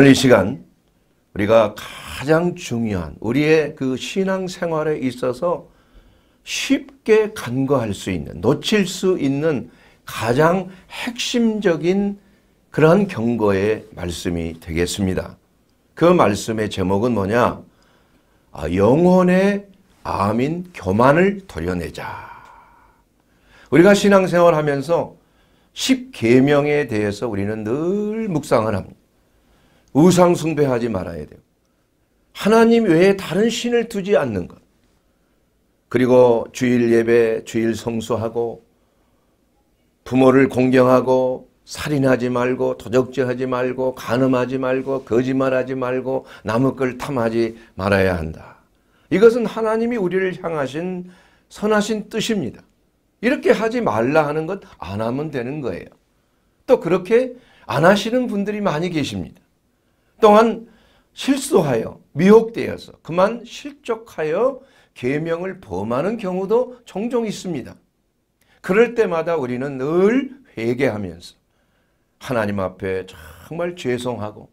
오늘 이 시간 우리가 가장 중요한 우리의 그 신앙생활에 있어서 쉽게 간과할 수 있는 놓칠 수 있는 가장 핵심적인 그러한 경고의 말씀이 되겠습니다. 그 말씀의 제목은 뭐냐? 아, 영혼의 암인 교만을 도려내자. 우리가 신앙생활하면서 10계명에 대해서 우리는 늘 묵상을 합니다. 우상 숭배하지 말아야 되고 하나님 외에 다른 신을 두지 않는 것. 그리고 주일 예배, 주일 성수하고 부모를 공경하고 살인하지 말고 도적질하지 말고 간음하지 말고 거짓말하지 말고 나무끌 탐하지 말아야 한다. 이것은 하나님이 우리를 향하신 선하신 뜻입니다. 이렇게 하지 말라 하는 것 안 하면 되는 거예요. 또 그렇게 안 하시는 분들이 많이 계십니다. 또한 실수하여 미혹되어서 그만 실족하여 계명을 범하는 경우도 종종 있습니다. 그럴 때마다 우리는 늘 회개하면서 하나님 앞에 정말 죄송하고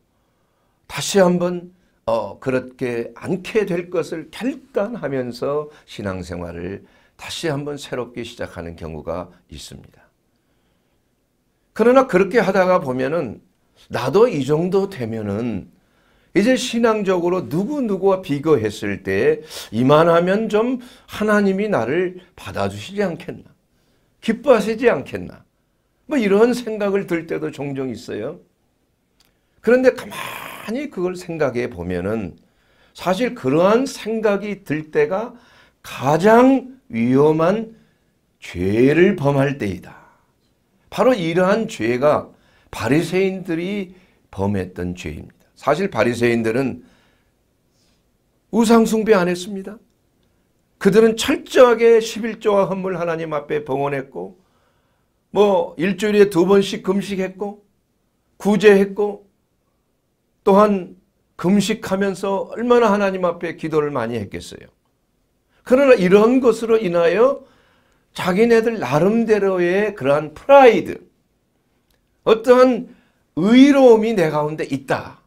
다시 한번 어, 그렇게 않게 될 것을 결단하면서 신앙생활을 다시 한번 새롭게 시작하는 경우가 있습니다. 그러나 그렇게 하다가 보면은 나도 이 정도 되면은 이제 신앙적으로 누구누구와 비교했을 때 이만하면 좀 하나님이 나를 받아주시지 않겠나. 기뻐하시지 않겠나. 뭐 이런 생각을 들 때도 종종 있어요. 그런데 가만히 그걸 생각해 보면은 사실 그러한 생각이 들 때가 가장 위험한 죄를 범할 때이다. 바로 이러한 죄가 바리새인들이 범했던 죄입니다. 사실 바리새인들은 우상 숭배 안 했습니다. 그들은 철저하게 11조와 헌물 하나님 앞에 봉헌했고 뭐 일주일에 두 번씩 금식했고 구제했고 또한 금식하면서 얼마나 하나님 앞에 기도를 많이 했겠어요. 그러나 이런 것으로 인하여 자기네들 나름대로의 그러한 프라이드 어떠한 의로움이 내 가운데 있다.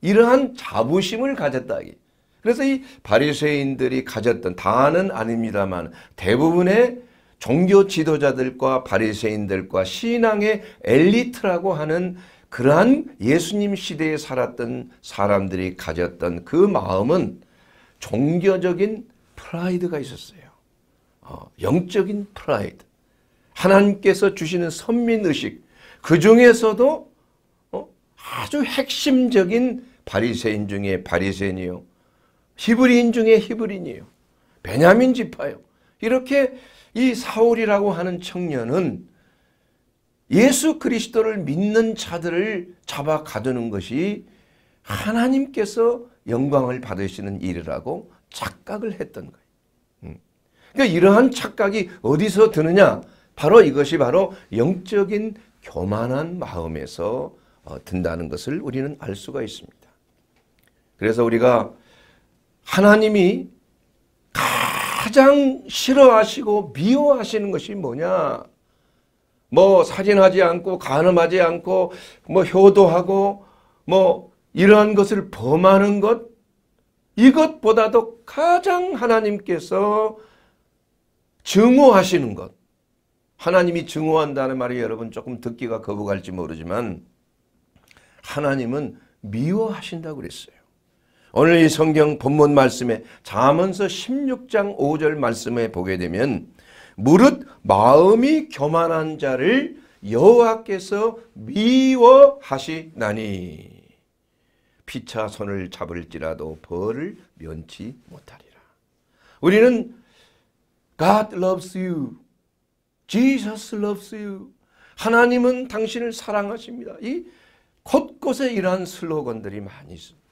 이러한 자부심을 가졌다. 그래서 이 바리새인들이 가졌던 다는 아닙니다만 대부분의 종교 지도자들과 바리새인들과 신앙의 엘리트라고 하는 그러한 예수님 시대에 살았던 사람들이 가졌던 그 마음은 종교적인 프라이드가 있었어요. 어, 영적인 프라이드. 하나님께서 주시는 선민의식, 그 중에서도 어, 아주 핵심적인 바리새인 중에 바리새인이요. 히브리인 중에 히브리인이요. 베냐민 지파요. 이렇게 이 사울이라고 하는 청년은 예수 그리스도를 믿는 자들을 잡아 가두는 것이 하나님께서 영광을 받으시는 일이라고 착각을 했던 거예요. 음. 그러니까 이러한 착각이 어디서 드느냐? 바로 이것이 바로 영적인 교만한 마음에서 어, 든다는 것을 우리는 알 수가 있습니다. 그래서 우리가 하나님이 가장 싫어하시고 미워하시는 것이 뭐냐? 뭐 살인하지 않고 간음하지 않고 뭐 효도하고 뭐 이러한 것을 범하는 것 이것보다도 가장 하나님께서 증오하시는 것 하나님이 증오한다는 말이 여러분 조금 듣기가 거부할지 모르지만 하나님은 미워하신다고 그랬어요. 오늘 이 성경 본문 말씀에 잠언서 16장 5절 말씀에 보게 되면 무릇 마음이 교만한 자를 여호와께서 미워하시나니 피차 손을 잡을지라도 벌을 면치 못하리라. 우리는 God loves you Jesus loves you. 하나님은 당신을 사랑하십니다. 이 곳곳에 이러한 슬로건들이 많이 있습니다.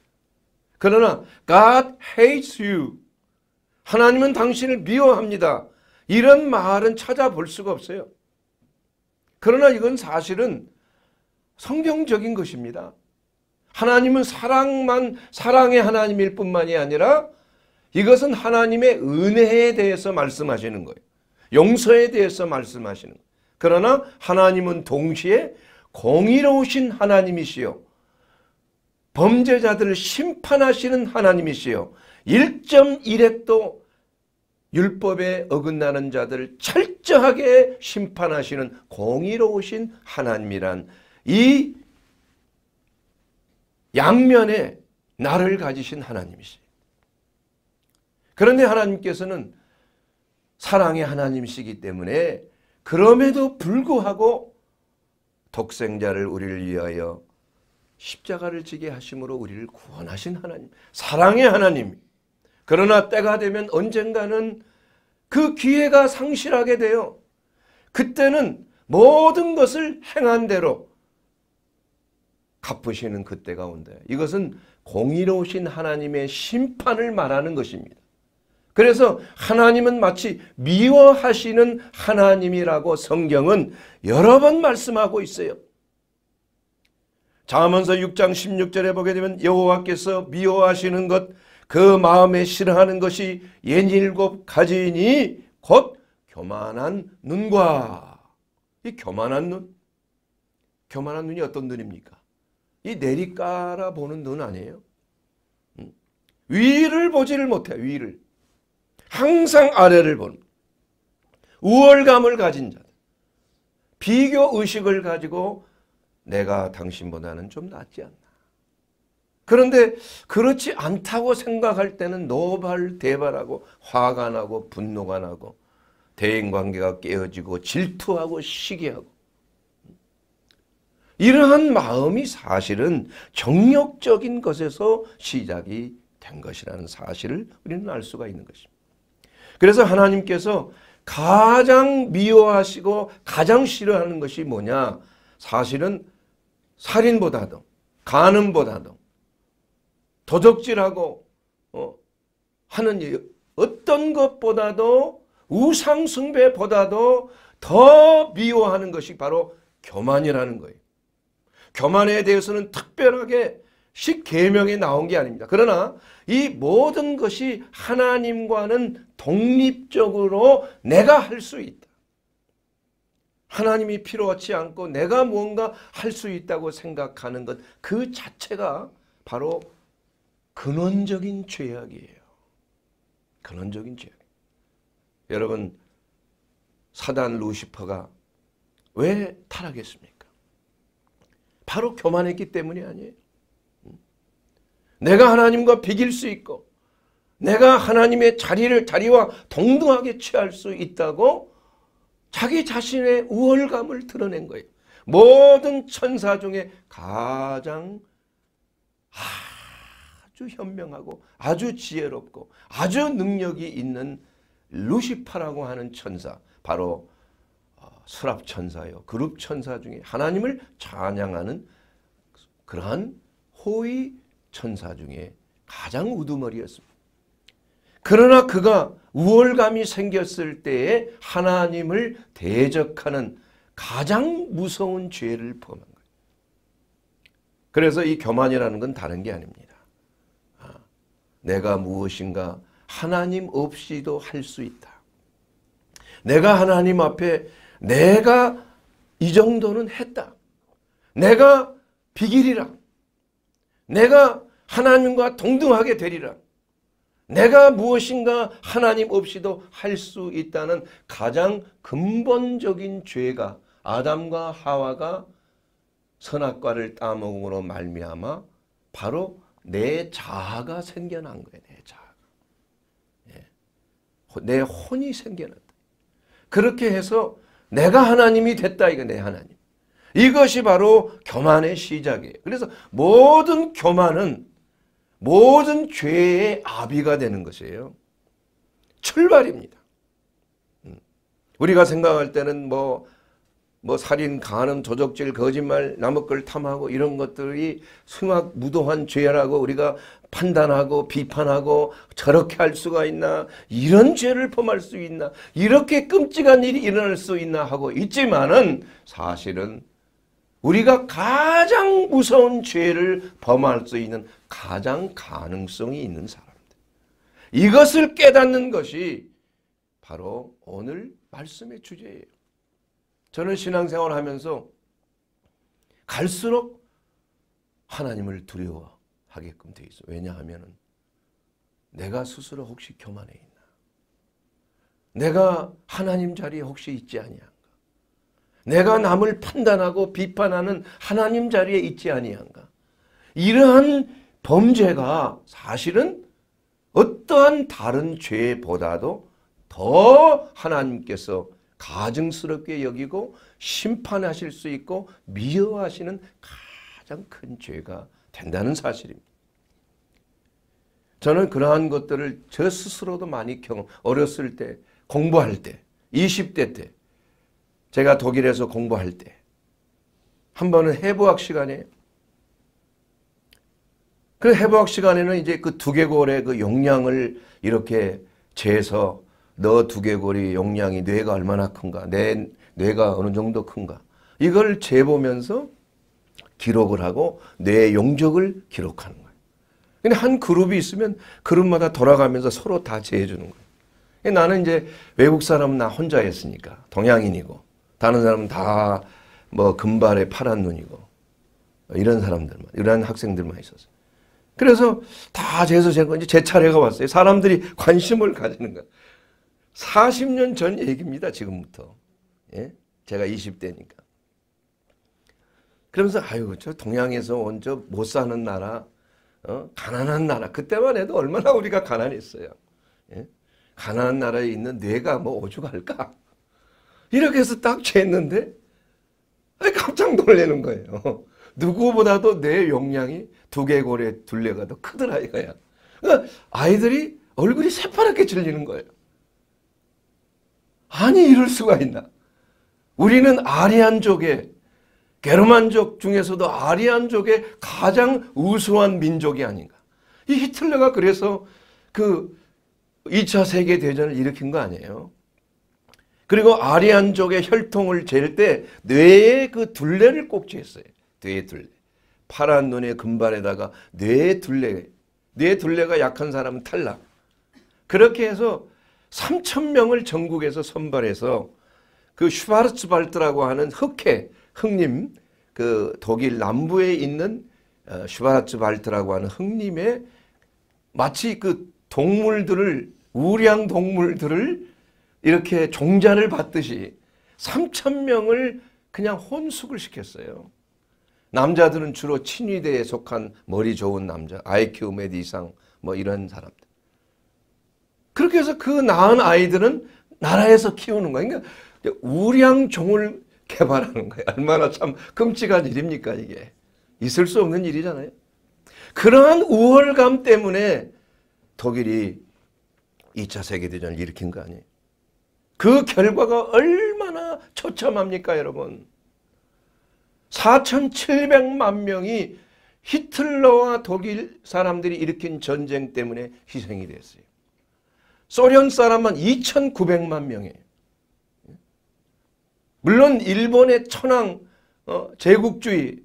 그러나 God hates you. 하나님은 당신을 미워합니다. 이런 말은 찾아볼 수가 없어요. 그러나 이건 사실은 성경적인 것입니다. 하나님은 사랑만 사랑의 하나님일 뿐만이 아니라 이것은 하나님의 은혜에 대해서 말씀하시는 거예요. 용서에 대해서 말씀하시는 거예요. 그러나 하나님은 동시에 공의로우신 하나님이시요. 범죄자들을 심판하시는 하나님이시요. 1.1핵도 율법에 어긋나는 자들을 철저하게 심판하시는 공의로우신 하나님이란 이 양면에 나를 가지신 하나님이시. 그런데 하나님께서는 사랑의 하나님시기 이 때문에 그럼에도 불구하고 독생자를 우리를 위하여 십자가를 지게 하심으로 우리를 구원하신 하나님, 사랑의 하나님. 그러나 때가 되면 언젠가는 그 기회가 상실하게 되어 그때는 모든 것을 행한 대로 갚으시는 그때가 온다. 이것은 공의로우신 하나님의 심판을 말하는 것입니다. 그래서 하나님은 마치 미워하시는 하나님이라고 성경은 여러 번 말씀하고 있어요. 자문서 6장 16절에 보게 되면 여호와께서 미워하시는 것, 그 마음에 싫어하는 것이 옛 일곱 가지니 곧 교만한 눈과 이 교만한 눈, 교만한 눈이 어떤 눈입니까? 이 내리깔아 보는 눈 아니에요? 음. 위를 보지를 못해 위를. 항상 아래를 보는 우월감을 가진 자들. 비교 의식을 가지고 내가 당신보다는 좀 낫지 않나. 그런데 그렇지 않다고 생각할 때는 노발대발하고 화가 나고 분노가 나고 대인관계가 깨어지고 질투하고 시기하고 이러한 마음이 사실은 정력적인 것에서 시작이 된 것이라는 사실을 우리는 알 수가 있는 것입니다. 그래서 하나님께서 가장 미워하시고 가장 싫어하는 것이 뭐냐? 사실은 살인보다도 간음보다도 도적질하고 어, 하는 어떤 것보다도 우상 승배보다도더 미워하는 것이 바로 교만이라는 거예요. 교만에 대해서는 특별하게 십계명에 나온 게 아닙니다. 그러나 이 모든 것이 하나님과는 독립적으로 내가 할 수 있다. 하나님이 필요 하지 않고 내가 뭔가 할 수 있다고 생각하는 것 그 자체가 바로 근원적인 죄악이에요. 근원적인 죄악. 여러분 사단 루시퍼가 왜 타락했습니까? 바로 교만했기 때문이 아니에요. 음. 내가 하나님과 비길 수 있고 내가 하나님의 자리를 자리와 동등하게 취할 수 있다고 자기 자신의 우월감을 드러낸 거예요. 모든 천사 중에 가장 아주 현명하고 아주 지혜롭고 아주 능력이 있는 루시파라고 하는 천사 바로 서랍 어, 천사요. 그룹 천사 중에 하나님을 찬양하는 그러한 호위 천사 중에 가장 우두머리였습니다. 그러나 그가 우월감이 생겼을 때에 하나님을 대적하는 가장 무서운 죄를 범한 거예요. 그래서 이 교만이라는 건 다른 게 아닙니다. 아, 내가 무엇인가 하나님 없이도 할 수 있다. 내가 하나님 앞에 내가 이 정도는 했다. 내가 비길이라. 내가 하나님과 동등하게 되리라. 내가 무엇인가 하나님 없이도 할 수 있다는 가장 근본적인 죄가 아담과 하와가 선악과를 따먹음으로 말미암아 바로 내 자아가 생겨난 거예요. 내 자아가. 예. 내 혼이 생겨났다. 그렇게 해서 내가 하나님이 됐다 이거 내 하나님. 이것이 바로 교만의 시작이에요. 그래서 모든 교만은 모든 죄의 아비가 되는 것이에요. 출발입니다. 음. 우리가 생각할 때는 뭐, 뭐 살인, 간음, 도적질, 거짓말, 나무글 탐하고 이런 것들이 숭악 무도한 죄라고 우리가 판단하고 비판하고 저렇게 할 수가 있나 이런 죄를 범할 수 있나 이렇게 끔찍한 일이 일어날 수 있나 하고 있지만은 사실은 우리가 가장 무서운 죄를 범할 수 있는 가장 가능성이 있는 사람들. 이것을 깨닫는 것이 바로 오늘 말씀의 주제예요. 저는 신앙생활 하면서 갈수록 하나님을 두려워하게끔 돼 있어. 왜냐하면 내가 스스로 혹시 교만해 있나? 내가 하나님 자리에 혹시 있지 아니한가? 내가 남을 판단하고 비판하는 하나님 자리에 있지 아니한가? 이러한 범죄가 사실은 어떠한 다른 죄보다도 더 하나님께서 가증스럽게 여기고 심판하실 수 있고 미워하시는 가장 큰 죄가 된다는 사실입니다. 저는 그러한 것들을 저 스스로도 많이 경험, 어렸을 때, 공부할 때, 20대 때, 제가 독일에서 공부할 때, 한 번은 해부학 시간에 그래서 해부학 시간에는 이제 그 두개골의 그 용량을 이렇게 재서 너 두개골이 용량이 뇌가 얼마나 큰가 내 뇌가 어느 정도 큰가 이걸 재보면서 기록을 하고 뇌 용적을 기록하는 거예요. 근데 한 그룹이 있으면 그룹마다 돌아가면서 서로 다 재해주는 거예요. 나는 이제 외국 사람은 나 혼자 했으니까 동양인이고 다른 사람은 다 뭐 금발에 파란 눈이고 이런 사람들만 이런 학생들만 있었어요. 그래서 다 재서 재고 이제 제 차례가 왔어요. 사람들이 관심을 가지는 거 40년 전 얘기입니다. 지금부터. 예? 제가 20대니까. 그러면서 아유 저 동양에서 온 저못 사는 나라 어? 가난한 나라 그때만 해도 얼마나 우리가 가난했어요. 예? 가난한 나라에 있는 뇌가 뭐 오죽할까? 이렇게 해서 딱죄는데 아, 깜짝 놀라는 거예요. 누구보다도 내 용량이 두개골의 둘레가 더 크더라 이거야. 그러니까 아이들이 얼굴이 새파랗게 질리는 거예요. 아니 이럴 수가 있나. 우리는 아리안족의 게르만족 중에서도 아리안족의 가장 우수한 민족이 아닌가. 이 히틀러가 그래서 그 2차 세계대전을 일으킨 거 아니에요. 그리고 아리안족의 혈통을 잴때 뇌의 그 둘레를 꼭지했어요. 뇌 둘레. 파란 눈의 금발에다가 뇌 둘레. 뇌 둘레가 약한 사람은 탈락. 그렇게 해서 3천 명을 전국에서 선발해서 그 슈바르츠발트라고 하는 흑해 흑림 그 독일 남부에 있는 어, 슈바르츠발트라고 하는 흑림에 마치 그 동물들을 우량 동물들을 이렇게 종잔을 받듯이 3천 명을 그냥 혼숙을 시켰어요. 남자들은 주로 친위대에 속한 머리 좋은 남자, IQ 몇 이상 뭐 이런 사람들. 그렇게 해서 그 낳은 아이들은 나라에서 키우는 거야. 그러니까 우량종을 개발하는 거야. 얼마나 참 끔찍한 일입니까 이게. 있을 수 없는 일이잖아요. 그러한 우월감 때문에 독일이 2차 세계대전을 일으킨 거 아니에요. 그 결과가 얼마나 처참합니까 여러분. 4,700만 명이 히틀러와 독일 사람들이 일으킨 전쟁 때문에 희생이 됐어요. 소련 사람만 2,900만 명이에요. 물론 일본의 천황 어, 제국주의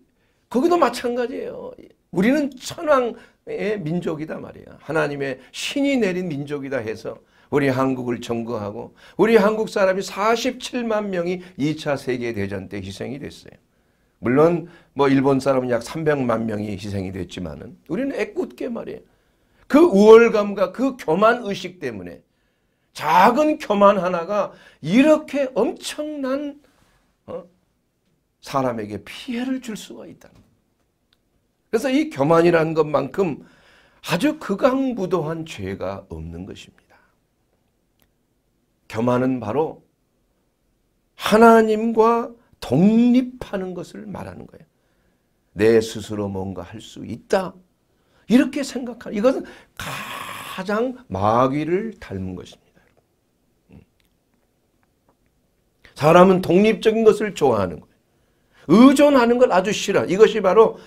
거기도 마찬가지예요. 우리는 천황의 민족이다 말이야. 하나님의 신이 내린 민족이다 해서 우리 한국을 정거하고 우리 한국 사람이 47만 명이 2차 세계대전 때 희생이 됐어요. 물론 뭐 일본 사람은 약 300만 명이 희생이 됐지만은 우리는 애꿎게 말이에요. 그 우월감과 그 교만 의식 때문에 작은 교만 하나가 이렇게 엄청난 어? 사람에게 피해를 줄 수가 있다. 그래서 이 교만이라는 것만큼 아주 극악무도한 죄가 없는 것입니다. 교만은 바로 하나님과 독립하는 것을 말하는 거예요. 내 스스로 뭔가 할 수 있다. 이렇게 생각하는 이것은 가장 마귀를 닮은 것입니다. 음. 사람은 독립적인 것을 좋아하는 거예요. 의존하는 걸 아주 싫어. 이것이 바로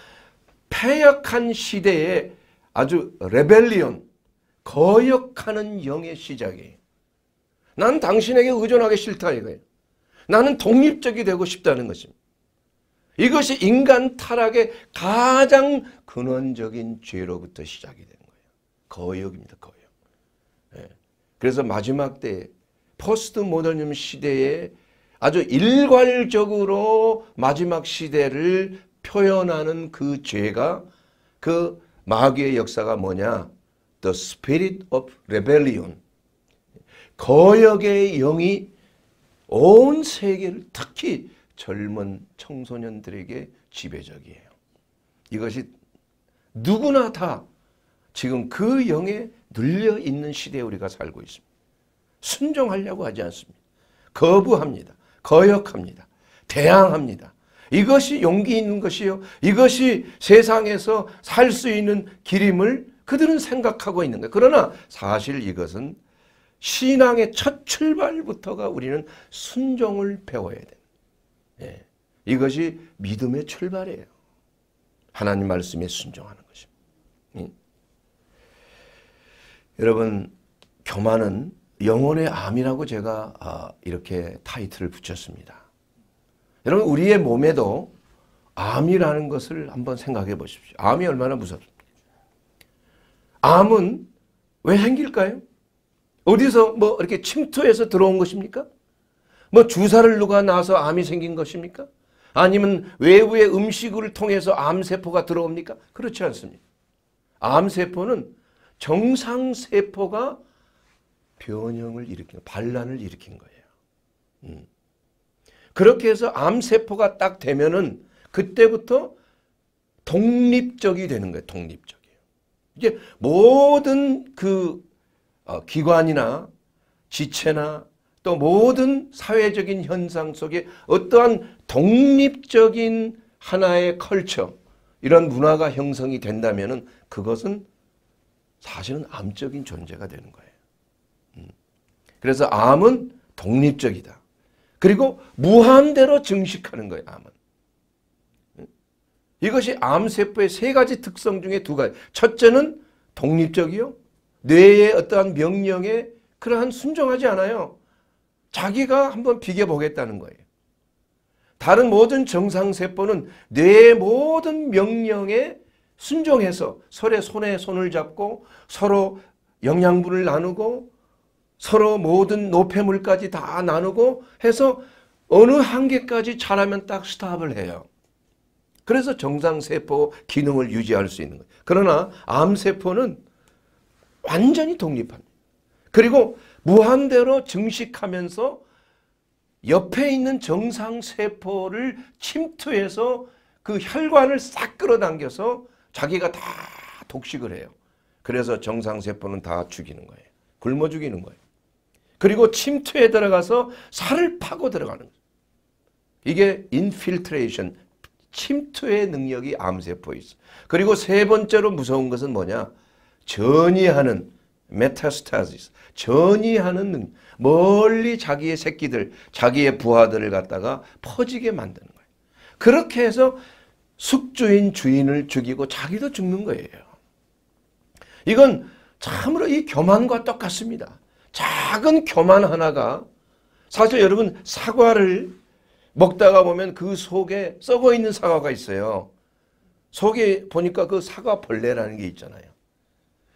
패역한 시대의 아주 레벨리언, 거역하는 영의 시작이에요. 난 당신에게 의존하기 싫다 이거예요. 나는 독립적이 되고 싶다는 것입니다. 이것이 인간 타락의 가장 근원적인 죄로부터 시작이 된 거예요. 거역입니다. 거역. 예. 그래서 마지막 때 포스트 모더니즘 시대에 아주 일괄적으로 마지막 시대를 표현하는 그 죄가 그 마귀의 역사가 뭐냐? The spirit of rebellion. 거역의 영이 온 세계를 특히 젊은 청소년들에게 지배적이에요. 이것이 누구나 다 지금 그 영에 눌려 있는 시대에 우리가 살고 있습니다. 순종하려고 하지 않습니다. 거부합니다. 거역합니다. 대항합니다. 이것이 용기 있는 것이요. 이것이 세상에서 살 수 있는 길임을 그들은 생각하고 있는 거예요. 그러나 사실 이것은 신앙의 첫 출발부터가 우리는 순종을 배워야 됩니다. 예. 이것이 믿음의 출발이에요. 하나님 말씀에 순종하는 것입니다. 예. 여러분 교만은 영혼의 암이라고 제가 아, 이렇게 타이틀을 붙였습니다. 여러분 우리의 몸에도 암이라는 것을 한번 생각해 보십시오. 암이 얼마나 무섭습니까? 암은 왜 생길까요? 어디서 뭐 이렇게 침투해서 들어온 것입니까? 뭐 주사를 누가 놔서 암이 생긴 것입니까? 아니면 외부의 음식을 통해서 암세포가 들어옵니까? 그렇지 않습니다. 암세포는 정상세포가 변형을 일으킨, 반란을 일으킨 거예요. 음. 그렇게 해서 암세포가 딱 되면은 그때부터 독립적이 되는 거예요. 독립적이에요. 이게 모든 그 어, 기관이나 지체나 또 모든 사회적인 현상 속에 어떠한 독립적인 하나의 컬처 이런 문화가 형성이 된다면 그것은 사실은 암적인 존재가 되는 거예요. 음. 그래서 암은 독립적이다. 그리고 무한대로 증식하는 거예요. 암은. 음. 이것이 암세포의 세 가지 특성 중에 두 가지. 첫째는 독립적이요. 뇌의 어떠한 명령에 그러한 순종하지 않아요. 자기가 한번 비교보겠다는 거예요. 다른 모든 정상세포는 뇌의 모든 명령에 순종해서 서로 손에 손을 잡고 서로 영양분을 나누고 서로 모든 노폐물까지 다 나누고 해서 어느 한계까지 자라면 딱 스탑을 해요. 그래서 정상세포 기능을 유지할 수 있는 거예요. 그러나 암세포는 완전히 독립합니다. 그리고 무한대로 증식하면서 옆에 있는 정상세포를 침투해서 그 혈관을 싹 끌어당겨서 자기가 다 독식을 해요. 그래서 정상세포는 다 죽이는 거예요. 굶어 죽이는 거예요. 그리고 침투에 들어가서 살을 파고 들어가는 거예요. 이게 인필트레이션, 침투의 능력이 암세포에 있어. 요 그리고 세 번째로 무서운 것은 뭐냐? 전이하는 메타스타지스, 전이하는 멀리 자기의 새끼들, 자기의 부하들을 갖다가 퍼지게 만드는 거예요. 그렇게 해서 숙주인 주인을 죽이고 자기도 죽는 거예요. 이건 참으로 이 교만과 똑같습니다. 작은 교만 하나가 사실 여러분 사과를 먹다가 보면 그 속에 썩어 있는 사과가 있어요. 속에 보니까 그 사과 벌레라는 게 있잖아요.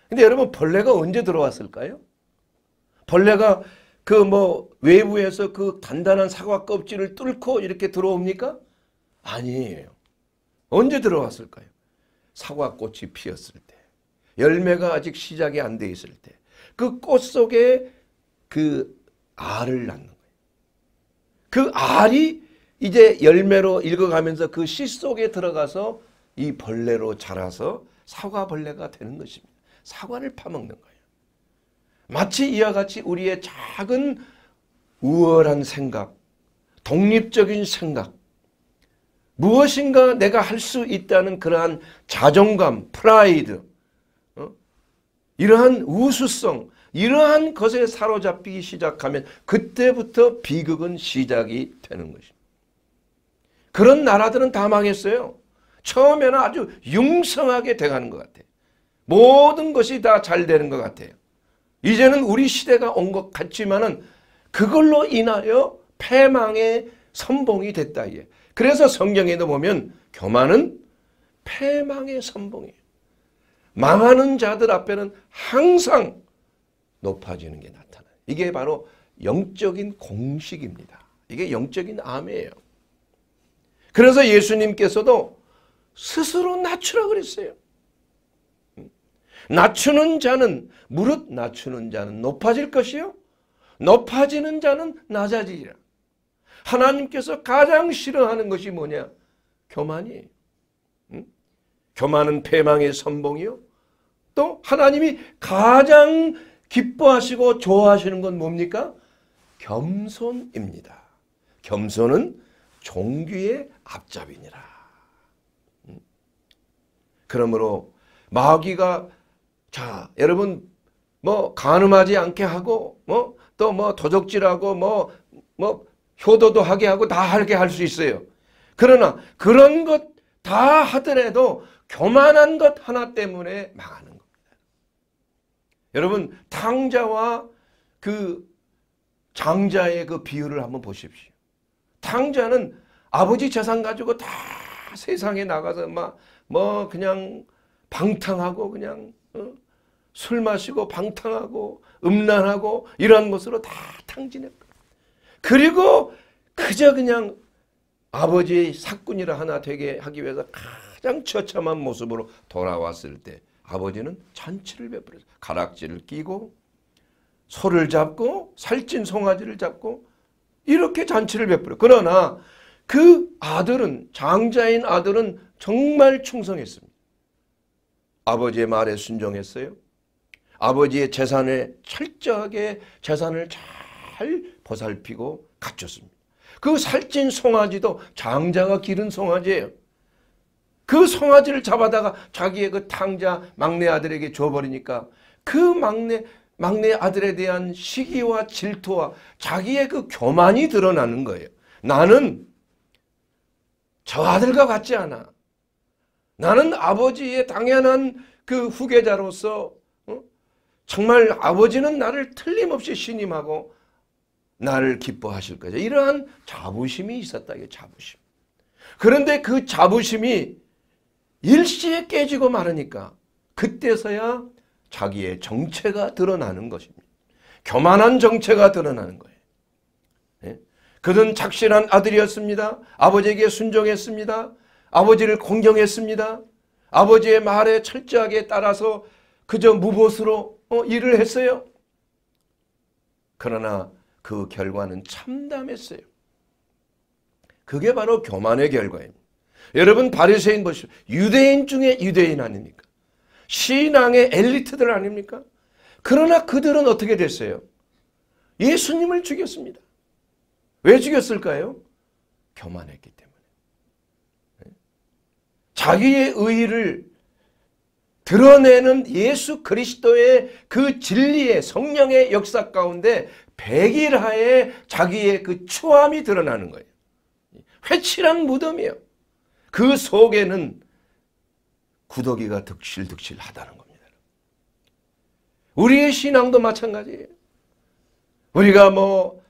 근데 여러분 벌레가 언제 들어왔을까요? 벌레가 그 뭐 외부에서 그 단단한 사과 껍질을 뚫고 이렇게 들어옵니까? 아니에요. 언제 들어왔을까요? 사과꽃이 피었을 때. 열매가 아직 시작이 안 돼 있을 때. 그 꽃 속에 그 알을 낳는 거예요. 그 알이 이제 열매로 읽어가면서 그 씨 속에 들어가서 이 벌레로 자라서 사과벌레가 되는 것입니다. 사과를 파먹는 거예요. 마치 이와 같이 우리의 작은 우월한 생각, 독립적인 생각, 무엇인가 내가 할 수 있다는 그러한 자존감, 프라이드, 어? 이러한 우수성, 이러한 것에 사로잡히기 시작하면 그때부터 비극은 시작이 되는 것입니다. 그런 나라들은 다 망했어요. 처음에는 아주 융성하게 돼가는 것 같아요. 모든 것이 다 잘 되는 것 같아요. 이제는 우리 시대가 온 것 같지만은 그걸로 인하여 패망의 선봉이 됐다. 예. 그래서 성경에도 보면 교만은 패망의 선봉이에요. 망하는 자들 앞에는 항상 높아지는 게 나타나요. 이게 바로 영적인 공식입니다. 이게 영적인 암이에요. 그래서 예수님께서도 스스로 낮추라 그랬어요. 낮추는 자는 무릇 낮추는 자는 높아질 것이요 높아지는 자는 낮아지리라. 하나님께서 가장 싫어하는 것이 뭐냐? 교만이 교만은 패망의 선봉이요. 또 하나님이 가장 기뻐하시고 좋아하시는 건 뭡니까? 겸손입니다. 겸손은 종귀의 앞잡이니라. 그러므로 마귀가 자, 여러분 뭐가늠하지 않게 하고 뭐 또뭐 뭐, 도적질하고 뭐뭐 뭐 효도도 하게 하고 다 하게 할 수 있어요. 그러나 그런 것 다 하더라도 교만한 것 하나 때문에 망하는 겁니다. 여러분 탕자와 그 장자의 그 비유를 한번 보십시오. 탕자는 아버지 재산 가지고 다 세상에 나가서 막 뭐 그냥 방탕하고 그냥 어? 술 마시고 방탕하고 음란하고 이러한 것으로 다 탕진했고 그리고 그저 그냥 아버지의 사꾼이라 하나 되게 하기 위해서 가장 처참한 모습으로 돌아왔을 때 아버지는 잔치를 베풀어서 가락지를 끼고 소를 잡고 살찐 송아지를 잡고 이렇게 잔치를 베풀어 그러나 그 아들은 장자인 아들은 정말 충성했습니다. 아버지의 말에 순종했어요. 아버지의 재산에 철저하게 재산을 잘 보살피고 갖췄습니다. 그 살찐 송아지도 장자가 기른 송아지예요. 그 송아지를 잡아다가 자기의 그 탕자 막내 아들에게 줘버리니까 그 막내 막내 아들에 대한 시기와 질투와 자기의 그 교만이 드러나는 거예요. 나는 저 아들과 같지 않아. 나는 아버지의 당연한 그 후계자로서 정말 아버지는 나를 틀림없이 신임하고 나를 기뻐하실 거죠. 이러한 자부심이 있었다. 이 자부심. 그런데 그 자부심이 일시에 깨지고 마르니까 그때서야 자기의 정체가 드러나는 것입니다. 교만한 정체가 드러나는 거예요. 네? 그는 착실한 아들이었습니다. 아버지에게 순종했습니다. 아버지를 공경했습니다. 아버지의 말에 철저하게 따라서 그저 무보수로 어, 일을 했어요. 그러나 그 결과는 참담했어요. 그게 바로 교만의 결과입니다. 여러분 바리새인 보십시오. 유대인 중에 유대인 아닙니까? 신앙의 엘리트들 아닙니까? 그러나 그들은 어떻게 됐어요? 예수님을 죽였습니다. 왜 죽였을까요? 교만했기 때문에. 네? 자기의 의의를 드러내는 예수 그리스도의 그 진리의 성령의 역사 가운데 백일 하에 자기의 그 추함이 드러나는 거예요. 회칠한 무덤이요그 속에는 구더기가 득실득실하다는 겁니다. 우리의 신앙도 마찬가지예요. 우리가 뭐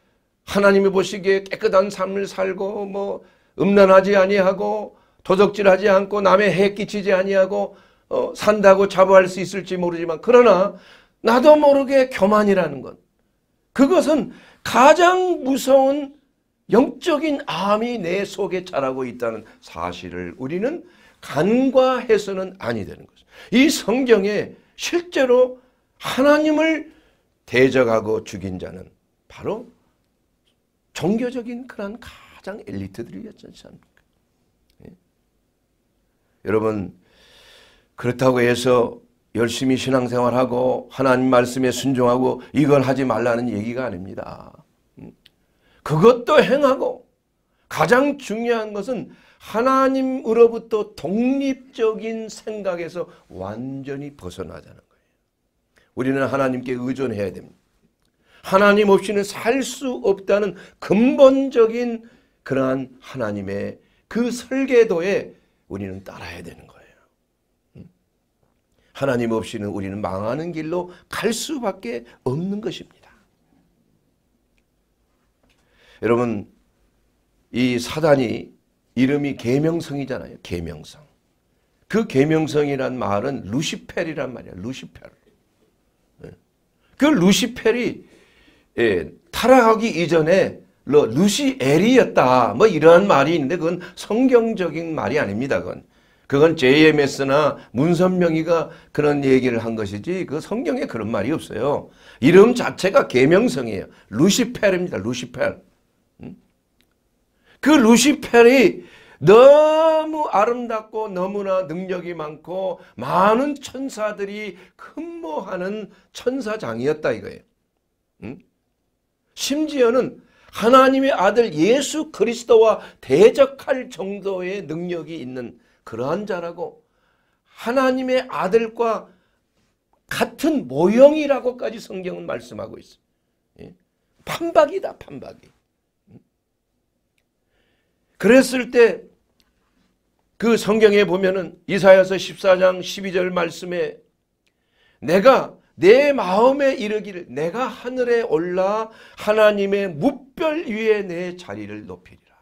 하나님이 보시기에 깨끗한 삶을 살고 뭐 음란하지 아니하고 도적질하지 않고 남의 해 끼치지 아니하고 어, 산다고 자부할 수 있을지 모르지만 그러나 나도 모르게 교만이라는 것 그것은 가장 무서운 영적인 암이 내 속에 자라고 있다는 사실을 우리는 간과해서는 아니 되는 것. 죠이 성경에 실제로 하나님을 대적하고 죽인 자는 바로 종교적인 그런 가장 엘리트들이었지 않습니까? 예? 여러분 그렇다고 해서 열심히 신앙생활하고 하나님 말씀에 순종하고 이걸 하지 말라는 얘기가 아닙니다. 음. 그것도 행하고 가장 중요한 것은 하나님으로부터 독립적인 생각에서 완전히 벗어나자는 거예요. 우리는 하나님께 의존해야 됩니다. 하나님 없이는 살 수 없다는 근본적인 그러한 하나님의 그 설계도에 우리는 따라야 되는 거예요. 하나님 없이는 우리는 망하는 길로 갈 수밖에 없는 것입니다. 여러분 이 사단이 이름이 계명성이잖아요. 계명성. 그 계명성이란 말은 루시펠이란 말이야. 루시펠. 예. 그 루시펠이 예, 타락하기 이전에 루시엘이었다. 뭐이러 말이 있는데 그건 성경적인 말이 아닙니다. 그건 그건 JMS나 문선명이가 그런 얘기를 한 것이지 그 성경에 그런 말이 없어요. 이름 자체가 개명성이에요. 루시펠입니다. 루시펠. 그 루시펠이 너무 아름답고 너무나 능력이 많고 많은 천사들이 흠모하는 천사장이었다 이거예요. 심지어는 하나님의 아들 예수 그리스도와 대적할 정도의 능력이 있는 그러한 자라고 하나님의 아들과 같은 모형이라고까지 성경은 말씀하고 있어요. 예? 판박이다 판박이. 음? 그랬을 때 그 성경에 보면은 이사야서 14장 12절 말씀에 내가 내 마음에 이르기를 내가 하늘에 올라 하나님의 무별 위에 내 자리를 높이리라.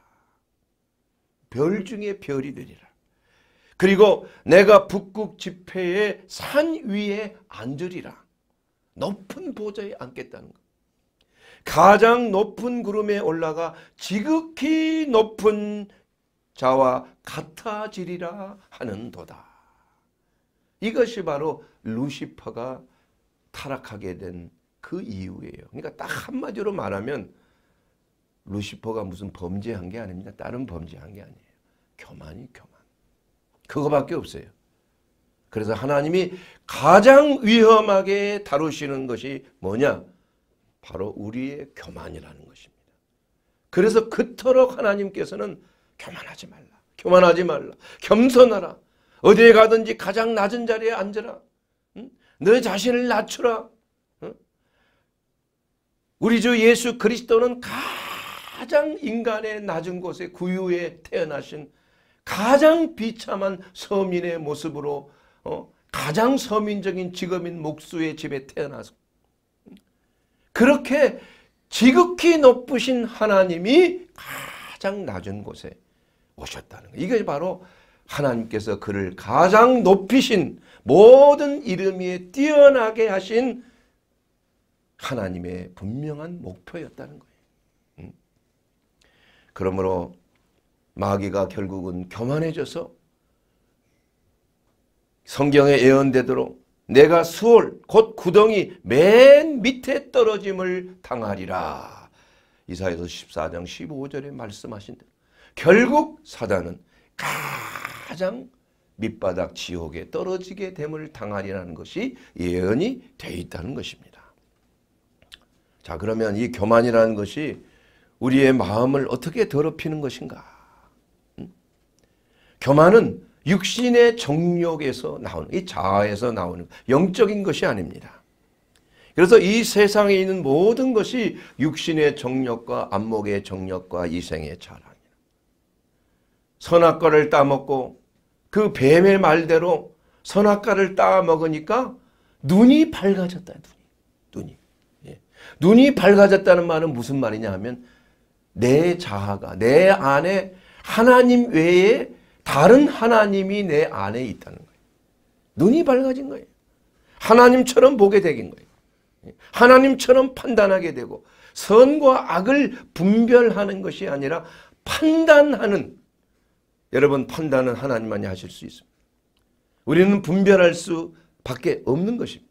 별 중에 별이 되리라. 그리고 내가 북극 집회의 산 위에 앉으리라. 높은 보좌에 앉겠다는 것. 가장 높은 구름에 올라가 지극히 높은 자와 같아지리라 하는 도다. 이것이 바로 루시퍼가 타락하게 된 그 이유예요. 그러니까 딱 한마디로 말하면 루시퍼가 무슨 범죄한 게 아닙니다. 다른 범죄한 게 아니에요. 교만이 교만. 그거밖에 없어요. 그래서 하나님이 가장 위험하게 다루시는 것이 뭐냐? 바로 우리의 교만이라는 것입니다. 그래서 그토록 하나님께서는 교만하지 말라. 교만하지 말라. 겸손하라. 어디에 가든지 가장 낮은 자리에 앉으라. 응? 너 자신을 낮추라. 우리 주 예수 그리스도는 가장 인간의 낮은 곳에 구유에 태어나신 가장 비참한 서민의 모습으로 어, 가장 서민적인 직업인 목수의 집에 태어나서 그렇게 지극히 높으신 하나님이 가장 낮은 곳에 오셨다는 거 이게 바로 하나님께서 그를 가장 높이신 모든 이름에 뛰어나게 하신 하나님의 분명한 목표였다는 거예요. 음? 그러므로 마귀가 결국은 교만해져서 성경에 예언되도록 내가 수월 곧 구덩이 맨 밑에 떨어짐을 당하리라. 이사에서 14장 15절에 말씀하신 대로 결국 사단은 가장 밑바닥 지옥에 떨어지게 됨을 당하리라는 것이 예언이 되어 있다는 것입니다. 자 그러면 이 교만이라는 것이 우리의 마음을 어떻게 더럽히는 것인가? 교만은 육신의 정욕에서 나오는 이 자아에서 나오는 영적인 것이 아닙니다. 그래서 이 세상에 있는 모든 것이 육신의 정력과 안목의 정력과 이생의 자랑이다. 선악과를 따먹고 그 뱀의 말대로 선악과를 따먹으니까 눈이 밝아졌다. 눈이. 눈이. 예. 눈이 밝아졌다는 말은 무슨 말이냐 하면 내 자아가 내 안에 하나님 외에 다른 하나님이 내 안에 있다는 거예요. 눈이 밝아진 거예요. 하나님처럼 보게 되긴 거예요. 하나님처럼 판단하게 되고 선과 악을 분별하는 것이 아니라 판단하는 여러분 판단은 하나님만이 하실 수 있습니다. 우리는 분별할 수밖에 없는 것입니다.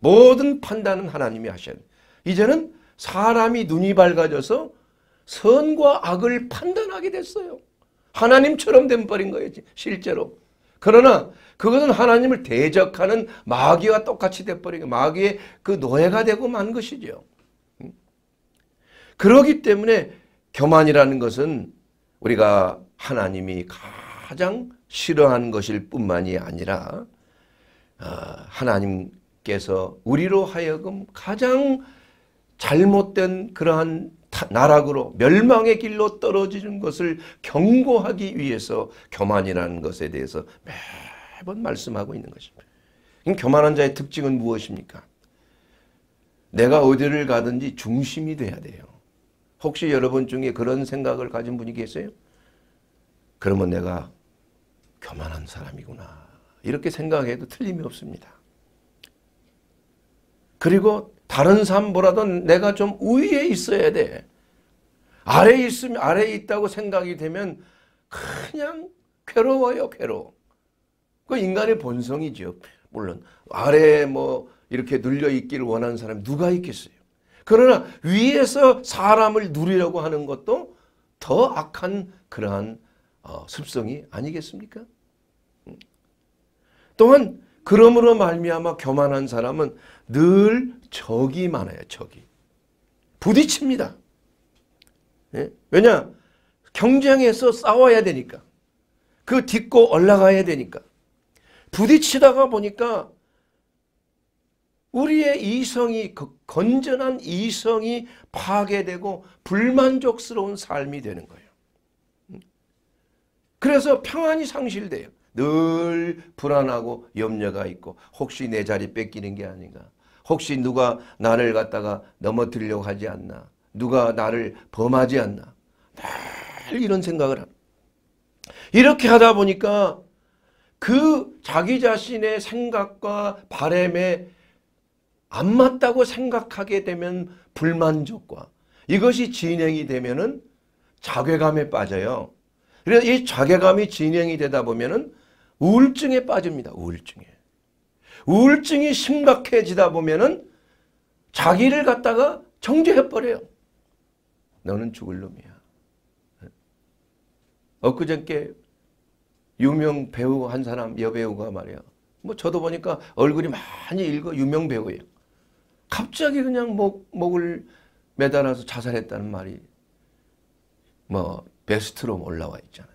모든 판단은 하나님이 하셔야 돼요. 이제는 사람이 눈이 밝아져서 선과 악을 판단하게 됐어요. 하나님처럼 된버린 거예요. 실제로. 그러나 그것은 하나님을 대적하는 마귀와 똑같이 돼버린 거예요. 마귀의 그 노예가 되고 만 것이죠. 음. 그러기 때문에 교만이라는 것은 우리가 하나님이 가장 싫어하는 것일 뿐만이 아니라 아, 하나님께서 우리로 하여금 가장 잘못된 그러한 나락으로 멸망의 길로 떨어지는 것을 경고하기 위해서 교만이라는 것에 대해서 매번 말씀하고 있는 것입니다. 교만한 자의 특징은 무엇입니까? 내가 어디를 가든지 중심이 돼야 돼요. 혹시 여러분 중에 그런 생각을 가진 분이 계세요? 그러면 내가 교만한 사람이구나. 이렇게 생각해도 틀림이 없습니다. 그리고 다른 삶보다도 내가 좀 위에 있어야 돼. 아래 있으면 아래 있다고 생각이 되면 그냥 괴로워요, 괴로워. 그 인간의 본성이죠. 물론 아래에 뭐 이렇게 눌려 있기를 원하는 사람이 누가 있겠어요. 그러나 위에서 사람을 누리려고 하는 것도 더 악한 그러한 어, 습성이 아니겠습니까? 음. 또한 그러므로 말미암아 교만한 사람은 늘 적이 많아요. 적이. 부딪힙니다. 예? 왜냐? 경쟁에서 싸워야 되니까. 그 딛고 올라가야 되니까. 부딪히다가 보니까 우리의 이성이 그 건전한 이성이 파괴되고 불만족스러운 삶이 되는 거예요. 음? 그래서 평안이 상실돼요. 늘 불안하고 염려가 있고 혹시 내 자리 뺏기는 게 아닌가. 혹시 누가 나를 갖다가 넘어뜨리려고 하지 않나. 누가 나를 범하지 않나. 늘 이런 생각을 합니다. 이렇게 하다 보니까 그 자기 자신의 생각과 바램에 안 맞다고 생각하게 되면 불만족과 이것이 진행이 되면은 자괴감에 빠져요. 그래서 이 자괴감이 진행이 되다 보면은 우울증에 빠집니다. 우울증에. 우울증이 심각해지다 보면은 자기를 갖다가 정죄해버려요. 너는 죽을 놈이야. 엊그저께 유명 배우 한 사람 여배우가 말이야. 뭐 저도 보니까 얼굴이 많이 읽어 유명 배우예요. 갑자기 그냥 목, 목을 매달아서 자살했다는 말이 뭐 베스트로 올라와 있잖아요.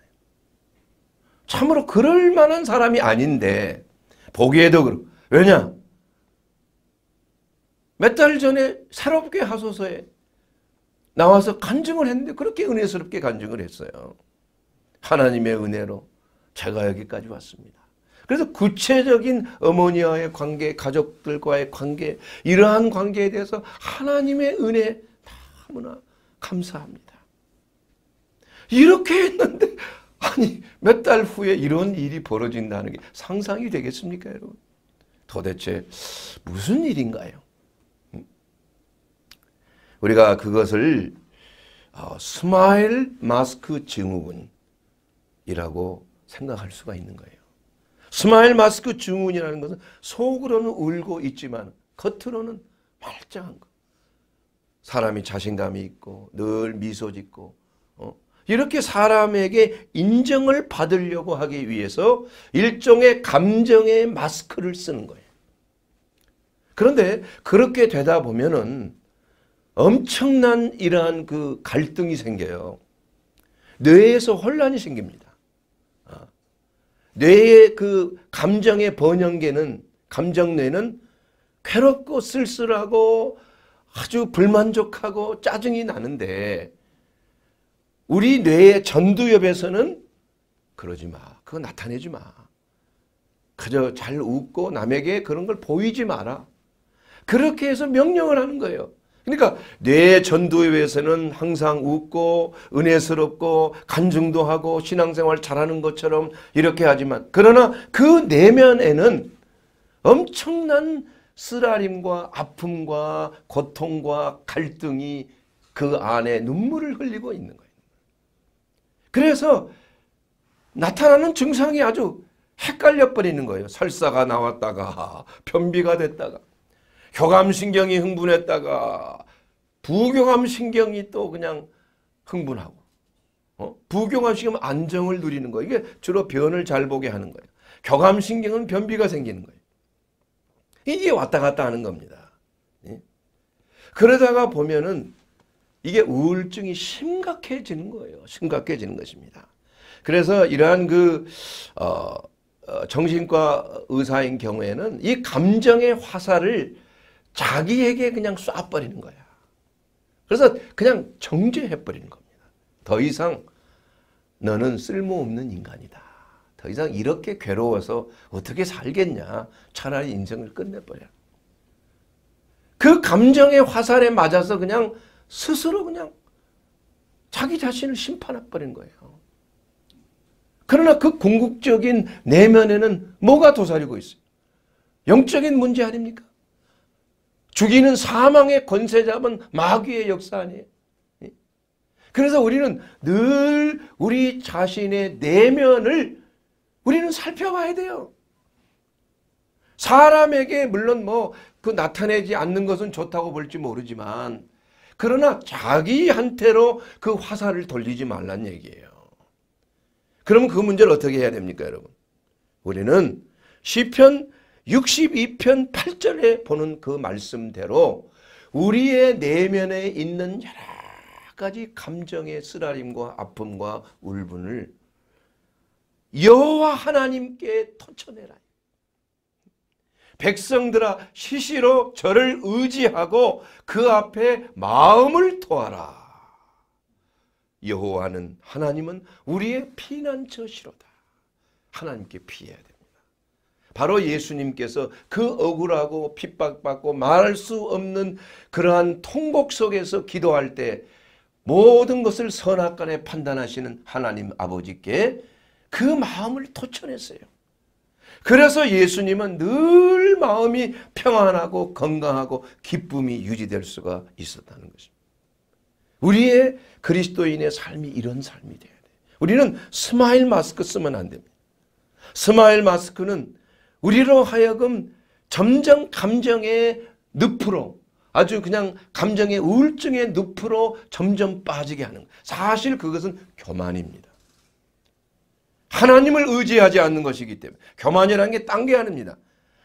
참으로 그럴 만한 사람이 아닌데 보기에도 그렇고 왜냐? 몇 달 전에 새롭게 하소서에 나와서 간증을 했는데 그렇게 은혜스럽게 간증을 했어요. 하나님의 은혜로 제가 여기까지 왔습니다. 그래서 구체적인 어머니와의 관계, 가족들과의 관계, 이러한 관계에 대해서 하나님의 은혜 너무나 감사합니다. 이렇게 했는데 아니 몇 달 후에 이런 일이 벌어진다는 게 상상이 되겠습니까 여러분? 도대체 무슨 일인가요? 음. 우리가 그것을 어, 스마일 마스크 증후군이라고 생각할 수가 있는 거예요. 스마일 마스크 증후군이라는 것은 속으로는 울고 있지만 겉으로는 말짱한 것. 사람이 자신감이 있고 늘 미소 짓고 이렇게 사람에게 인정을 받으려고 하기 위해서 일종의 감정의 마스크를 쓰는 거예요. 그런데 그렇게 되다 보면은 엄청난 이러한 그 갈등이 생겨요. 뇌에서 혼란이 생깁니다. 아, 뇌의 그 감정의 번영계는 감정뇌는 괴롭고 쓸쓸하고 아주 불만족하고 짜증이 나는데 우리 뇌의 전두엽에서는 그러지 마. 그거 나타내지 마. 그저 잘 웃고 남에게 그런 걸 보이지 마라. 그렇게 해서 명령을 하는 거예요. 그러니까 뇌 전두엽에서는 항상 웃고 은혜스럽고 간증도 하고 신앙생활 잘하는 것처럼 이렇게 하지만 그러나 그 내면에는 엄청난 쓰라림과 아픔과 고통과 갈등이 그 안에 눈물을 흘리고 있는 거예요. 그래서 나타나는 증상이 아주 헷갈려 버리는 거예요. 설사가 나왔다가 변비가 됐다가 교감신경이 흥분했다가 부교감신경이 또 그냥 흥분하고 어? 부교감신경은 안정을 누리는 거예요. 이게 주로 변을 잘 보게 하는 거예요. 교감신경은 변비가 생기는 거예요. 이게 왔다 갔다 하는 겁니다. 예? 그러다가 보면은 이게 우울증이 심각해지는 거예요. 심각해지는 것입니다. 그래서 이러한 그 어, 어, 정신과 의사인 경우에는 이 감정의 화살을 자기에게 그냥 쏴버리는 거야. 그래서 그냥 정죄해버리는 겁니다. 더 이상 너는 쓸모없는 인간이다. 더 이상 이렇게 괴로워서 어떻게 살겠냐. 차라리 인생을 끝내버려. 그 감정의 화살에 맞아서 그냥 스스로 그냥 자기 자신을 심판해버린 거예요. 그러나 그 궁극적인 내면에는 뭐가 도사리고 있어요? 영적인 문제 아닙니까? 죽이는 사망의 권세 잡은 마귀의 역사 아니에요? 예? 그래서 우리는 늘 우리 자신의 내면을 우리는 살펴봐야 돼요. 사람에게 물론 뭐 그 나타내지 않는 것은 좋다고 볼지 모르지만 그러나 자기한테로 그 화살을 돌리지 말란 얘기예요. 그러그 문제를 어떻게 해야 됩니까 여러분? 우리는 시편 62편 8절에 보는 그 말씀대로 우리의 내면에 있는 여러 가지 감정의 쓰라림과 아픔과 울분을 여호와 하나님께 터쳐내라. 백성들아 시시로 저를 의지하고 그 앞에 마음을 토하라. 여호와는 하나님은 우리의 피난처시로다. 하나님께 피해야 됩니다. 바로 예수님께서 그 억울하고 핍박받고 말할 수 없는 그러한 통곡 속에서 기도할 때 모든 것을 선악간에 판단하시는 하나님 아버지께 그 마음을 토쳐냈어요. 그래서 예수님은 늘 마음이 평안하고 건강하고 기쁨이 유지될 수가 있었다는 것입니다. 우리의 그리스도인의 삶이 이런 삶이 돼야 돼 우리는 스마일 마스크 쓰면 안 됩니다. 스마일 마스크는 우리로 하여금 점점 감정의 늪으로 아주 그냥 감정의 우울증의 늪으로 점점 빠지게 하는 사실 그것은 교만입니다. 하나님을 의지하지 않는 것이기 때문에 교만이라는 게 딴 게 아닙니다.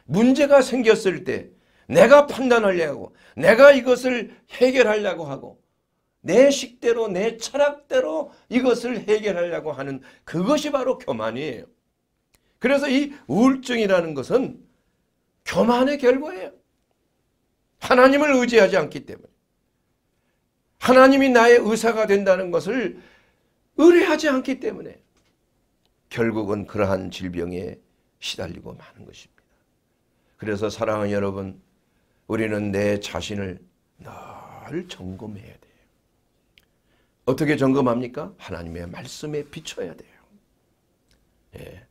문제가 생겼을 때 내가 판단하려고 내가 이것을 해결하려고 하고 내 식대로 내 철학대로 이것을 해결하려고 하는 그것이 바로 교만이에요. 그래서 이 우울증이라는 것은 교만의 결과예요. 하나님을 의지하지 않기 때문에. 하나님이 나의 의사가 된다는 것을 의뢰하지 않기 때문에. 결국은 그러한 질병에 시달리고 마는 것입니다. 그래서 사랑하는 여러분 우리는 내 자신을 늘 점검해야 돼요. 어떻게 점검합니까? 하나님의 말씀에 비춰야 돼요. 예.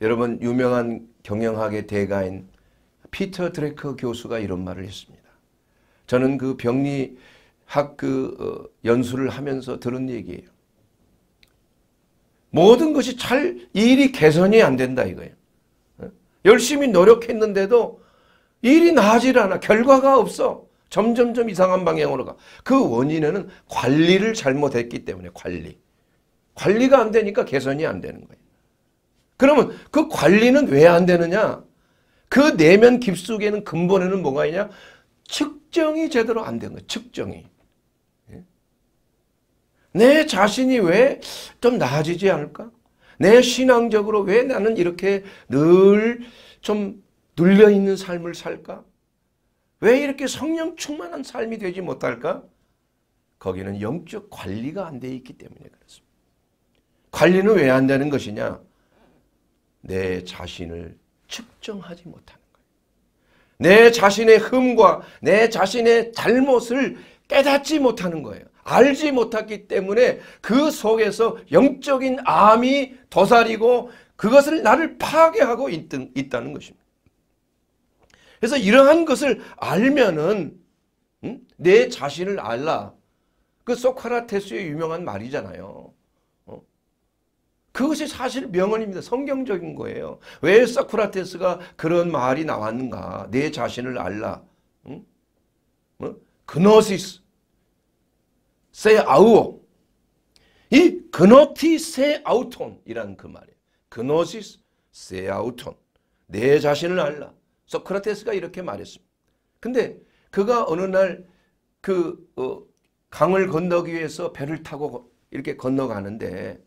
여러분 유명한 경영학의 대가인 피터 드레커 교수가 이런 말을 했습니다. 저는 그 병리학 그 어, 연수를 하면서 들은 얘기예요. 모든 것이 잘 일이 개선이 안 된다 이거예요. 열심히 노력했는데도 일이 나아질 않아. 결과가 없어. 점점점 이상한 방향으로 가. 그 원인에는 관리를 잘못했기 때문에 관리. 관리가 안 되니까 개선이 안 되는 거예요. 그러면 그 관리는 왜 안 되느냐? 그 내면 깊숙에는 근본에는 뭐가 있냐? 측정이 제대로 안 된 거예요. 측정이. 내 자신이 왜 좀 나아지지 않을까? 내 신앙적으로 왜 나는 이렇게 늘 좀 눌려있는 삶을 살까? 왜 이렇게 성령 충만한 삶이 되지 못할까? 거기는 영적 관리가 안 돼 있기 때문에 그렇습니다. 관리는 왜 안 되는 것이냐? 내 자신을 측정하지 못하는 거예요. 내 자신의 흠과 내 자신의 잘못을 깨닫지 못하는 거예요. 알지 못했기 때문에 그 속에서 영적인 암이 도사리고 그것을 나를 파괴하고 있다는 것입니다. 그래서 이러한 것을 알면은 음? 내 자신을 알라. 그 소크라테스의 유명한 말이잖아요. 어? 그것이 사실 명언입니다. 성경적인 거예요. 왜 소크라테스가 그런 말이 나왔는가? 내 자신을 알라. 음? 어? 그노시스. 세 아우오. 이 그노티 say o 이라그 말이에요. 그노시스 say o 내 자신을 알라. 소크라테스가 이렇게 말했습니다. 근데 그가 어느 날그 어, 강을 건너기 위해서 배를 타고 이렇게 건너가는데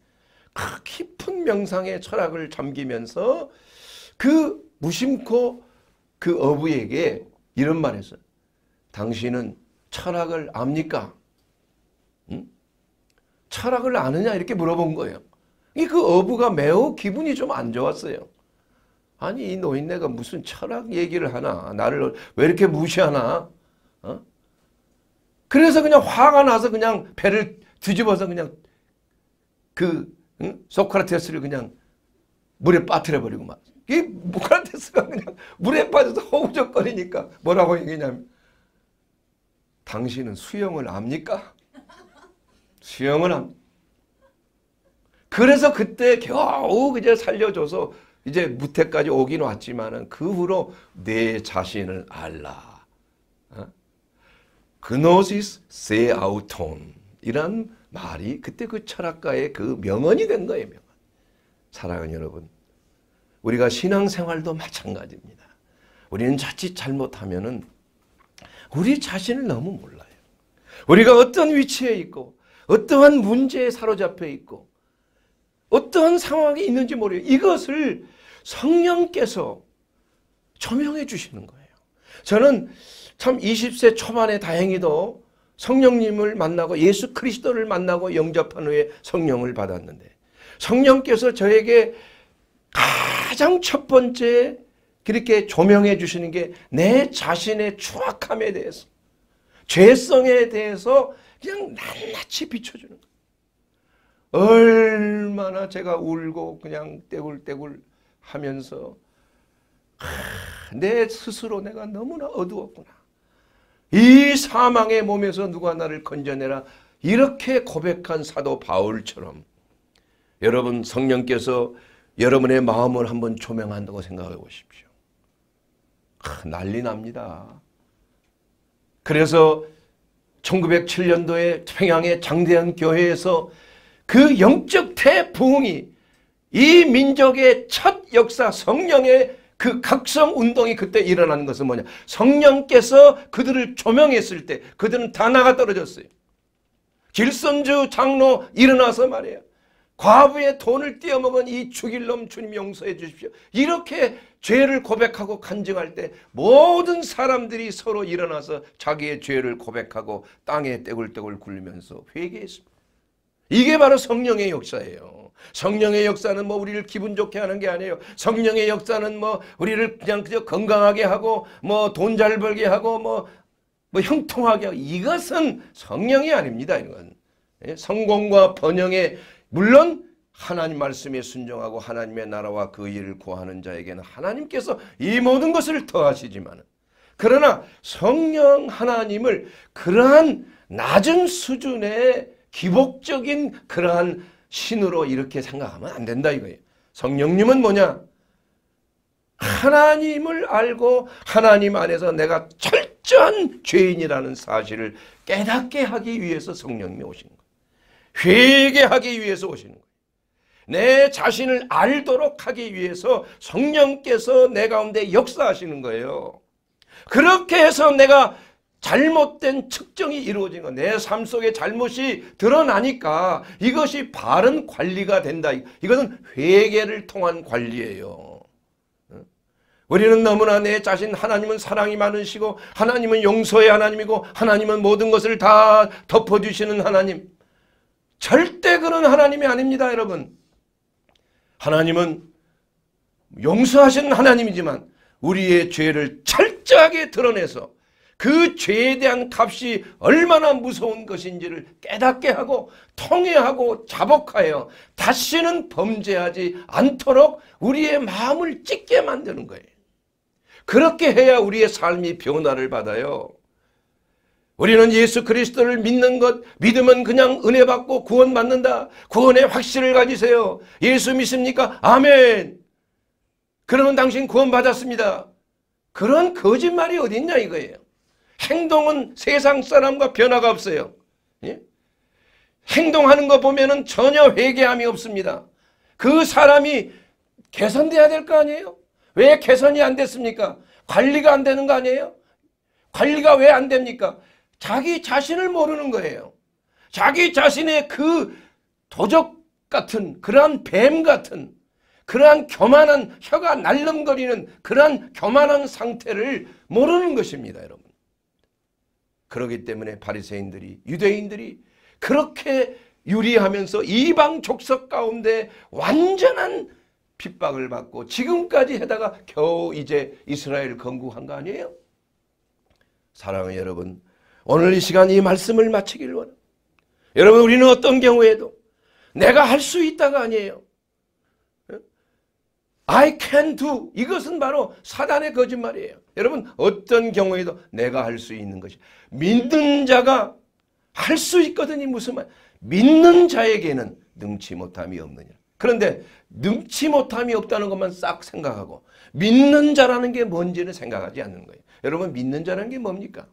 그 깊은 명상의 철학을 잠기면서 그 무심코 그 어부에게 이런 말했어요. 당신은 철학을 압니까? 철학을 아느냐 이렇게 물어본 거예요. 그 어부가 매우 기분이 좀 안 좋았어요. 아니 이 노인네가 무슨 철학 얘기를 하나 나를 왜 이렇게 무시하나 어? 그래서 그냥 화가 나서 그냥 배를 뒤집어서 그냥 그 응? 소크라테스를 그냥 물에 빠뜨려버리고 막. 이 소크라테스가 그냥 물에 빠져서 허우적거리니까 뭐라고 얘기냐면 당신은 수영을 압니까? 수영은 합 그래서 그때 겨우 이제 살려줘서 이제 무태까지 오긴 왔지만은 그 후로 내 자신을 알라. 어? 그노시스 세아우톤 이란 말이 그때 그 철학가의 그 명언이 된 거예요. 명언. 사랑하는 여러분, 우리가 신앙생활도 마찬가지입니다. 우리는 자칫 잘못하면은 우리 자신을 너무 몰라요. 우리가 어떤 위치에 있고 어떠한 문제에 사로잡혀 있고 어떠한 상황이 있는지 모르요 이것을 성령께서 조명해 주시는 거예요. 저는 참 20세 초반에 다행히도 성령님을 만나고 예수 그리스도를 만나고 영접한 후에 성령을 받았는데 성령께서 저에게 가장 첫 번째 그렇게 조명해 주시는 게 내 자신의 추악함에 대해서 죄성에 대해서 그냥 낱낱이 비춰주는 거예요. 얼마나 제가 울고 그냥 떼굴떼굴 하면서 하, 내 스스로 내가 너무나 어두웠구나. 이 사망의 몸에서 누가 나를 건져내라. 이렇게 고백한 사도 바울처럼 여러분 성령께서 여러분의 마음을 한번 조명한다고 생각해 보십시오. 하, 난리 납니다. 그래서 1907년도에 평양의 장대현 교회에서 그 영적 태풍이이 민족의 첫 역사 성령의 그 각성 운동이 그때 일어나는 것은 뭐냐? 성령께서 그들을 조명했을 때 그들은 다 나가 떨어졌어요. 길선주 장로 일어나서 말이에요. 과부의 돈을 떼어먹은 이 죽일 놈 주님 용서해 주십시오. 이렇게 죄를 고백하고 간증할 때 모든 사람들이 서로 일어나서 자기의 죄를 고백하고 땅에 떼굴떼굴 굴면서 리 회개했습니다. 이게 바로 성령의 역사예요. 성령의 역사는 뭐 우리를 기분 좋게 하는 게 아니에요. 성령의 역사는 뭐 우리를 그냥 그저 건강하게 하고 뭐 돈 잘 벌게 하고 뭐뭐 뭐 형통하게 하고 이것은 성령이 아닙니다. 이건 예, 성공과 번영의 물론 하나님 말씀에 순종하고 하나님의 나라와 그 일을 구하는 자에게는 하나님께서 이 모든 것을 더하시지만 그러나 성령 하나님을 그러한 낮은 수준의 기복적인 그러한 신으로 이렇게 생각하면 안 된다 이거예요. 성령님은 뭐냐? 하나님을 알고 하나님 안에서 내가 철저한 죄인이라는 사실을 깨닫게 하기 위해서 성령님이 오시는 거예요. 회개하기 위해서 오시는 거예요. 내 자신을 알도록 하기 위해서 성령께서 내 가운데 역사하시는 거예요. 그렇게 해서 내가 잘못된 측정이 이루어진 거. 내 삶 속에 잘못이 드러나니까 이것이 바른 관리가 된다. 이것은 회개를 통한 관리예요. 우리는 너무나 내 자신 하나님은 사랑이 많으시고 하나님은 용서의 하나님이고 하나님은 모든 것을 다 덮어주시는 하나님. 절대 그런 하나님이 아닙니다 여러분. 하나님은 용서하신 하나님이지만 우리의 죄를 철저하게 드러내서 그 죄에 대한 값이 얼마나 무서운 것인지를 깨닫게 하고 통회하고 자복하여 다시는 범죄하지 않도록 우리의 마음을 찢게 만드는 거예요. 그렇게 해야 우리의 삶이 변화를 받아요. 우리는 예수 그리스도를 믿는 것, 믿으면 그냥 은혜 받고 구원 받는다. 구원의 확신을 가지세요. 예수 믿습니까? 아멘. 그러면 당신 구원 받았습니다. 그런 거짓말이 어딨냐 이거예요. 행동은 세상 사람과 변화가 없어요. 예? 행동하는 거 보면은 전혀 회개함이 없습니다. 그 사람이 개선돼야 될 거 아니에요? 왜 개선이 안 됐습니까? 관리가 안 되는 거 아니에요? 관리가 왜 안 됩니까? 자기 자신을 모르는 거예요. 자기 자신의 그 도적 같은 그러한 뱀 같은 그러한 교만한 혀가 날름거리는 그러한 교만한 상태를 모르는 것입니다. 여러분. 그러기 때문에 바리새인들이 유대인들이 그렇게 유리하면서 이방 족속 가운데 완전한 핍박을 받고 지금까지 해다가 겨우 이제 이스라엘 건국한 거 아니에요? 사랑하는 여러분 오늘 이 시간 이 말씀을 마치길 원합니다. 여러분 우리는 어떤 경우에도 내가 할 수 있다가 아니에요. I can do 이것은 바로 사단의 거짓말이에요. 여러분 어떤 경우에도 내가 할 수 있는 것이 믿는 자가 할 수 있거든요. 무슨 말? 믿는 자에게는 능치 못함이 없느니 그런데 능치 못함이 없다는 것만 싹 생각하고 믿는 자라는 게 뭔지를 생각하지 않는 거예요. 여러분 믿는 자라는 게 뭡니까?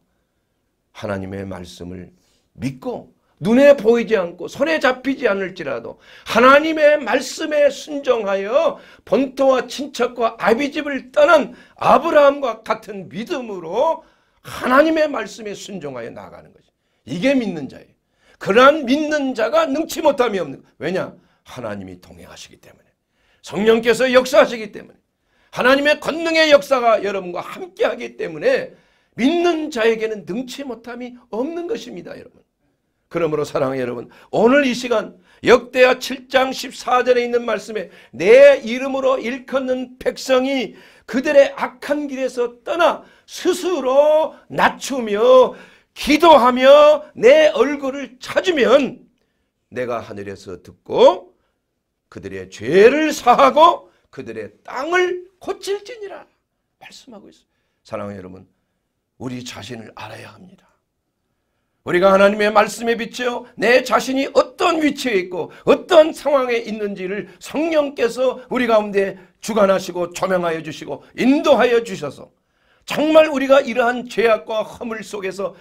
하나님의 말씀을 믿고 눈에 보이지 않고 손에 잡히지 않을지라도 하나님의 말씀에 순종하여 본토와 친척과 아비집을 떠난 아브라함과 같은 믿음으로 하나님의 말씀에 순종하여 나가는 거죠. 이게 믿는 자예요. 그러한 믿는 자가 능치 못함이 없는 거예요. 왜냐? 하나님이 동행하시기 때문에. 성령께서 역사하시기 때문에. 하나님의 권능의 역사가 여러분과 함께하기 때문에 믿는 자에게는 능치 못함이 없는 것입니다. 여러분. 그러므로 사랑해 여러분 오늘 이 시간 역대하 7장 14절에 있는 말씀에 내 이름으로 일컫는 백성이 그들의 악한 길에서 떠나 스스로 낮추며 기도하며 내 얼굴을 찾으면 내가 하늘에서 듣고 그들의 죄를 사하고 그들의 땅을 고칠지니라 말씀하고 있어요. 사랑하 여러분 우리 자신을 알아야 합니다. 우리가 하나님의 말씀에 비치어 내 자신이 어떤 위치에 있고 어떤 상황에 있는지를 성령께서 우리 가운데 주관하시고 조명하여 주시고 인도하여 주셔서 정말 우리가 이러한 죄악과 허물 속에서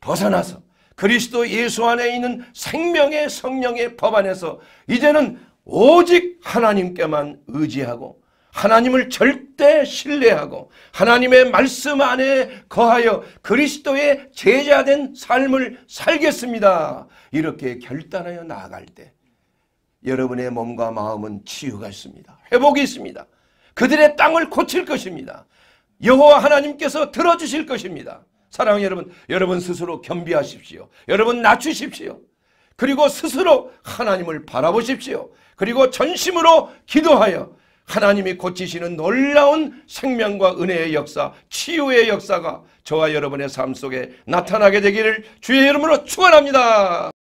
벗어나서 그리스도 예수 안에 있는 생명의 성령의 법 안에서 이제는 오직 하나님께만 의지하고 하나님을 절대 신뢰하고 하나님의 말씀 안에 거하여 그리스도의 제자된 삶을 살겠습니다. 이렇게 결단하여 나아갈 때 여러분의 몸과 마음은 치유가 있습니다. 회복이 있습니다. 그들의 땅을 고칠 것입니다. 여호와 하나님께서 들어주실 것입니다. 사랑하는 여러분, 여러분 스스로 겸비하십시오. 여러분 낮추십시오. 그리고 스스로 하나님을 바라보십시오. 그리고 전심으로 기도하여 하나님이 고치시는 놀라운 생명과 은혜의 역사, 치유의 역사가 저와 여러분의 삶 속에 나타나게 되기를 주의 이름으로 축원합니다.